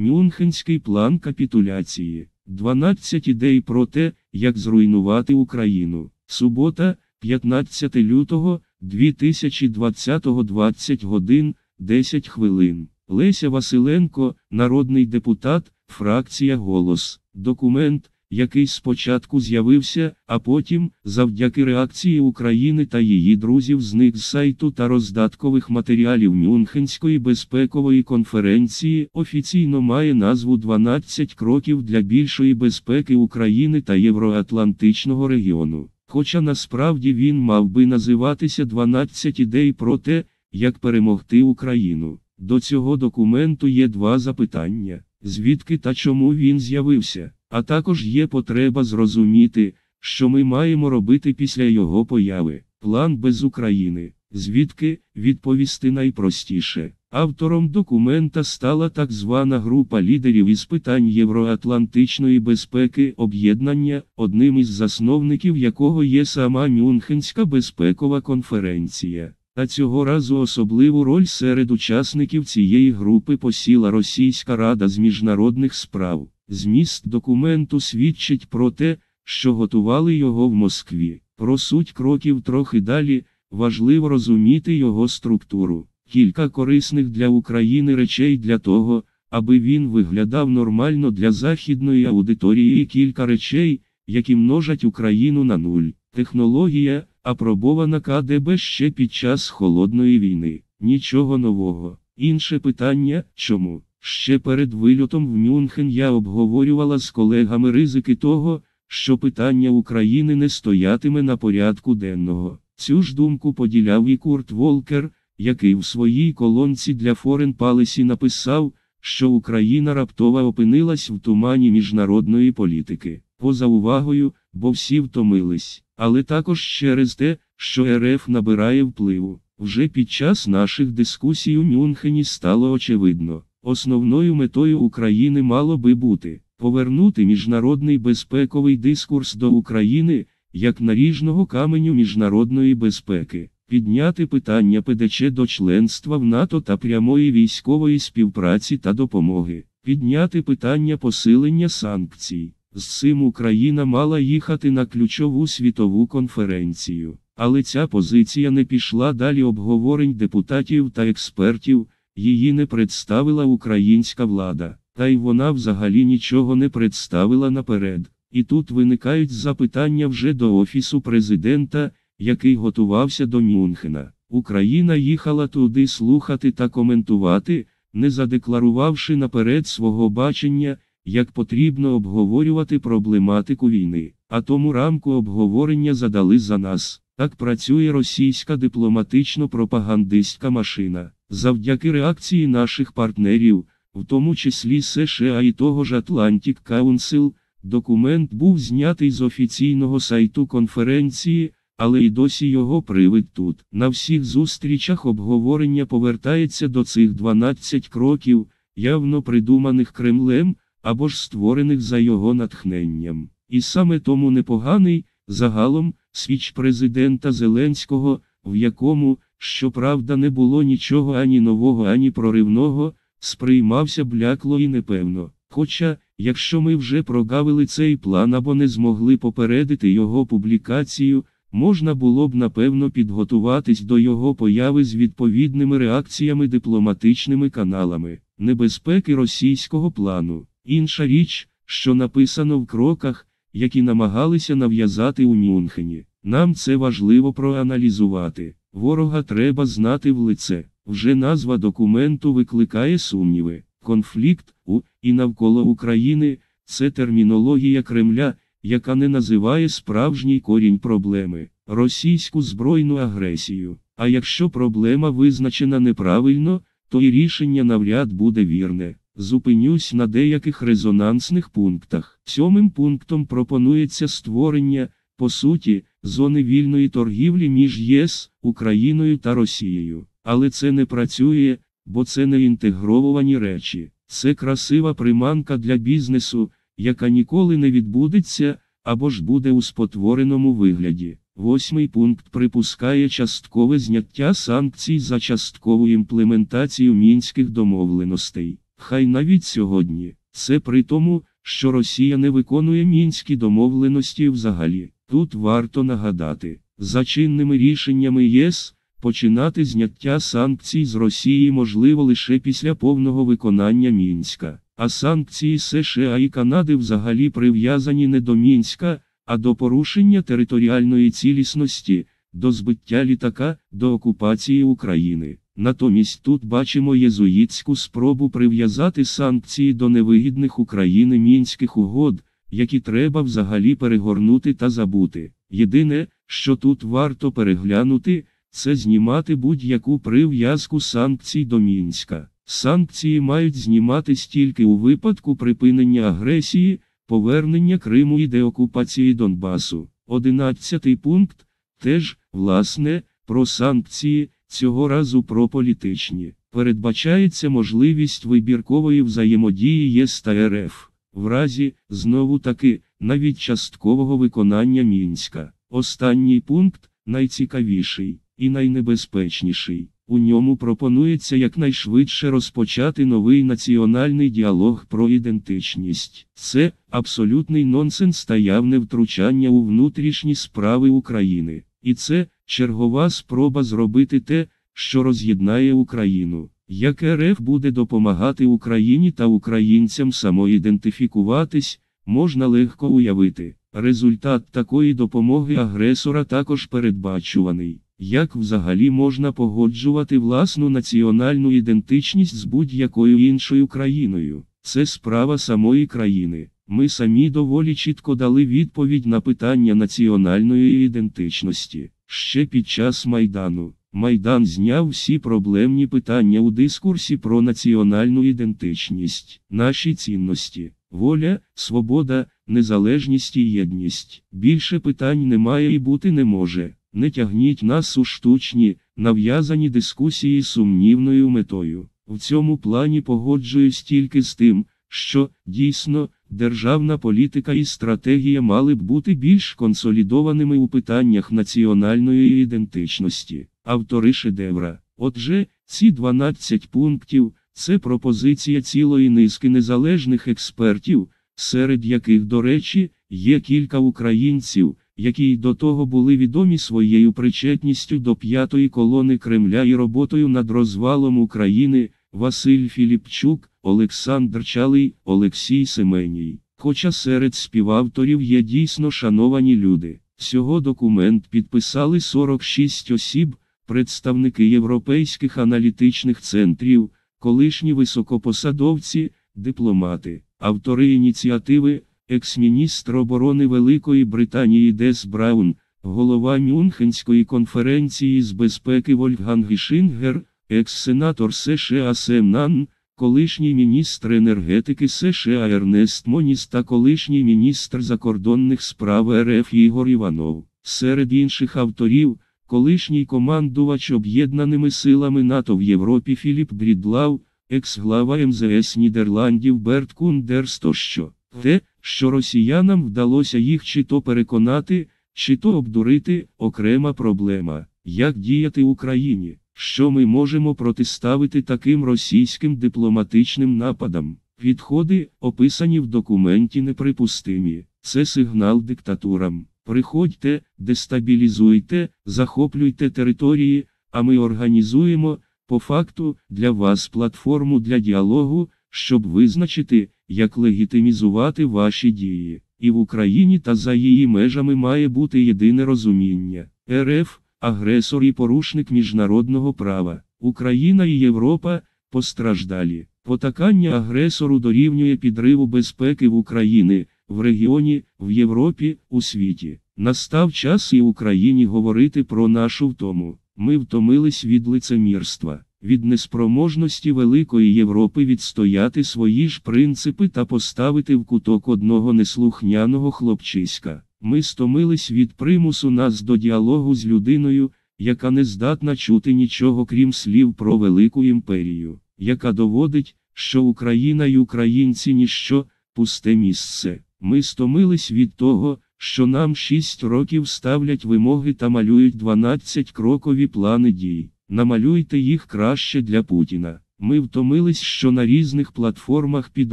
Мюнхенський план капітуляції 12 ідей про те, як зруйнувати Україну. Субота, 15 лютого 2020 20 годин 10 хвилин. Леся Василенко, народний депутат, фракція Голос. Документ який спочатку з'явився, а потім, завдяки реакції України та її друзів, зник з сайту та роздаткових матеріалів Мюнхенської безпекової конференції, офіційно має назву 12 кроків для більшої безпеки України та Євроатлантичного регіону. Хоча насправді він мав би називатися 12 ідей про те, як перемогти Україну. До цього документу є два запитання: звідки та чому він з'явився. А також є потреба зрозуміти, що ми маємо робити після його появи. План без України, звідки відповісти найпростіше. Автором документа стала так звана група лідерів із питань євроатлантичної безпеки об'єднання, одним із засновників якого є сама Мюнхенська безпекова конференція. Та цього разу особливу роль серед учасників цієї групи посіла Російська Рада з міжнародних справ. Зміст документу свідчить про те, що готували його в Москві. Про суть кроків трохи далі, важливо розуміти його структуру. Кілька корисних для України речей для того, аби він виглядав нормально для західної аудиторії і кілька речей, які множать Україну на нуль. Технологія, апробована КДБ ще під час холодної війни. Нічого нового. Інше питання чому? Ще перед вильотом в Мюнхен я обговорювала з колегами ризики того, що питання України не стоятиме на порядку денного. Цю ж думку поділяв і Курт Волкер, який в своїй колонці для Foreign Policy написав, що Україна раптово опинилась в тумані міжнародної політики. Поза увагою, бо всі втомились, але також через те, що РФ набирає впливу. Вже під час наших дискусій у Мюнхені стало очевидно. Основною метою України мало би бути повернути міжнародний безпековий дискурс до України як наріжного каменю міжнародної безпеки, підняти питання ПДЧ до членства в НАТО та прямої військової співпраці та допомоги, підняти питання посилення санкцій. З цим Україна мала їхати на ключову світову конференцію, але ця позиція не пішла далі обговорень депутатів та експертів. Її не представила українська влада, та й вона взагалі нічого не представила наперед. І тут виникають запитання вже до Офісу президента, який готувався до Мюнхена. Україна їхала туди слухати та коментувати, не задекларувавши наперед свого бачення, як потрібно обговорювати проблематику війни. А тому рамку обговорення задали за нас. Так працює російська дипломатично-пропагандистська машина. Завдяки реакції наших партнерів, в тому числі США і того ж Atlantic Council, документ був знятий з офіційного сайту конференції, але й досі його привид тут. На всіх зустрічах обговорення повертається до цих 12 кроків, явно придуманих Кремлем або ж створених за його натхненням. І саме тому непоганий, загалом, свіч президента Зеленського, в якому, щоправда, не було нічого ані нового, ані проривного, сприймався блякло і непевно. Хоча, якщо ми вже прогавили цей план або не змогли попередити його публікацію, можна було б напевно підготуватись до його появи з відповідними реакціями дипломатичними каналами, небезпеки російського плану. Інша річ, що написано в кроках, які намагалися нав'язати у Мюнхені. Нам це важливо проаналізувати. Ворога треба знати в лице. Вже назва документу викликає сумніви. Конфлікт у і навколо України це термінологія Кремля, яка не називає справжній корінь проблеми, російську збройну агресію. А якщо проблема визначена неправильно, то і рішення навряд буде вірне. Зупинюсь на деяких резонансних пунктах. Сьомим пунктом пропонується створення по суті, зони вільної торгівлі між ЄС, Україною та Росією. Але це не працює, бо це не інтегровані речі. Це красива приманка для бізнесу, яка ніколи не відбудеться або ж буде у спотвореному вигляді. Восьмий пункт припускає часткове зняття санкцій за часткову імплементацію мінських домовленостей. Хай навіть сьогодні. Це при тому, що Росія не виконує мінські домовленості взагалі. Тут варто нагадати, за чинними рішеннями ЄС, починати зняття санкцій з Росії можливо лише після повного виконання Мінська, а санкції США і Канади взагалі прив'язані не до Мінська, а до порушення територіальної цілісності, до збиття літака, до окупації України. Натомість тут бачимо єзуїтську спробу прив'язати санкції до невигідних України мінських угод які треба взагалі перегорнути та забути. Єдине, що тут варто переглянути, це знімати будь-яку прив'язку санкцій до Мінська. Санкції мають зніматись тільки у випадку припинення агресії, повернення Криму і деокупації Донбасу. Одинадцятий пункт теж, власне, про санкції, цього разу про політичні. Передбачається можливість вибіркової взаємодії ЄС та РФ. В разі, знову таки, навіть часткового виконання мінська. Останній пункт найцікавіший і найнебезпечніший. У ньому пропонується якнайшвидше розпочати новий національний діалог про ідентичність. Це абсолютний нонсенс та явне втручання у внутрішні справи України. І це чергова спроба зробити те, що роз'єднає Україну. Як РФ буде допомагати Україні та українцям самоідентифікуватись, можна легко уявити. Результат такої допомоги агресора також передбачуваний. Як взагалі можна погоджувати власну національну ідентичність з будь-якою іншою країною? Це справа самої країни. Ми самі доволі чітко дали відповідь на питання національної ідентичності ще під час майдану. Майдан зняв всі проблемні питання у дискурсі про національну ідентичність, наші цінності, воля, свобода, незалежність і єдність. Більше питань немає і бути не може. Не тягніть нас у штучні, нав'язані дискусії сумнівною метою. В цьому плані погоджуюсь тільки з тим, що дійсно державна політика і стратегія мали б бути більш консолідованими у питаннях національної ідентичності автори шедевра. Отже, ці 12 пунктів це пропозиція цілої низки незалежних експертів, серед яких, до речі, є кілька українців, які й до того були відомі своєю причетністю до п'ятої колони Кремля і роботою над розвалом України Василь Філіпчук, Олександр Чалий, Олексій Семеній. Хоча серед співавторів є дійсно шановані люди, всього документ підписали 46 осіб представники європейських аналітичних центрів, колишні високопосадовці, дипломати, автори ініціативи, екс-міністр оборони Великої Британії Дес Браун, голова Мюнхенської конференції з безпеки Вольфган Гішингер, екс-сенатор США Сем Нан, колишній міністр енергетики США Ернест Моніс та колишній міністр закордонних справ РФ Ігор Іванов, серед інших авторів. Колишній командувач об'єднаними силами НАТО в Європі Філіп Брідлав, екс-глава МЗС Нідерландів Берт Кундерс тощо, те, що росіянам вдалося їх чи то переконати, чи то обдурити окрема проблема, як діяти Україні, що ми можемо протиставити таким російським дипломатичним нападам. Підходи, описані в документі неприпустимі, це сигнал диктатурам. Приходьте, дестабілізуйте, захоплюйте території, а ми організуємо, по факту, для вас платформу для діалогу, щоб визначити, як легітимізувати ваші дії. І в Україні та за її межами має бути єдине розуміння. РФ агресор і порушник міжнародного права. Україна і Європа постраждалі. Потакання агресору дорівнює підриву безпеки в Україні в регіоні, в Європі, у світі. Настав час і Україні говорити про нашу втому. Ми втомились від лицемірства, від неспроможності Великої Європи відстояти свої ж принципи та поставити в куток одного неслухняного хлопчиська. Ми стомились від примусу нас до діалогу з людиною, яка не здатна чути нічого крім слів про велику імперію, яка доводить, що Україна й українці ніщо пусте місце. Ми стомились від того, що нам 6 років ставлять вимоги та малюють 12 крокові плани дій. Намалюйте їх краще для Путіна. Ми втомились, що на різних платформах під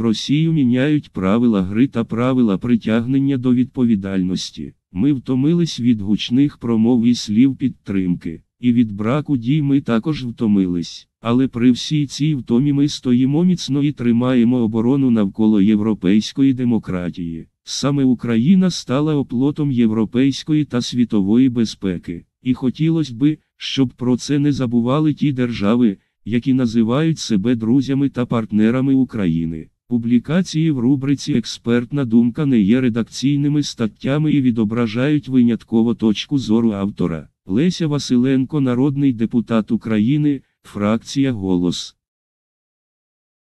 Росію міняють правила гри та правила притягнення до відповідальності. Ми втомились від гучних промов і слів підтримки. І від браку дій ми також втомились. Але при всій цій втомі ми стоїмо міцно і тримаємо оборону навколо європейської демократії. Саме Україна стала оплотом європейської та світової безпеки. І хотілося би, щоб про це не забували ті держави, які називають себе друзями та партнерами України. Публікації в рубриці Експертна думка не є редакційними статтями і відображають винятково точку зору автора. Леся Василенко, народний депутат України, фракція Голос.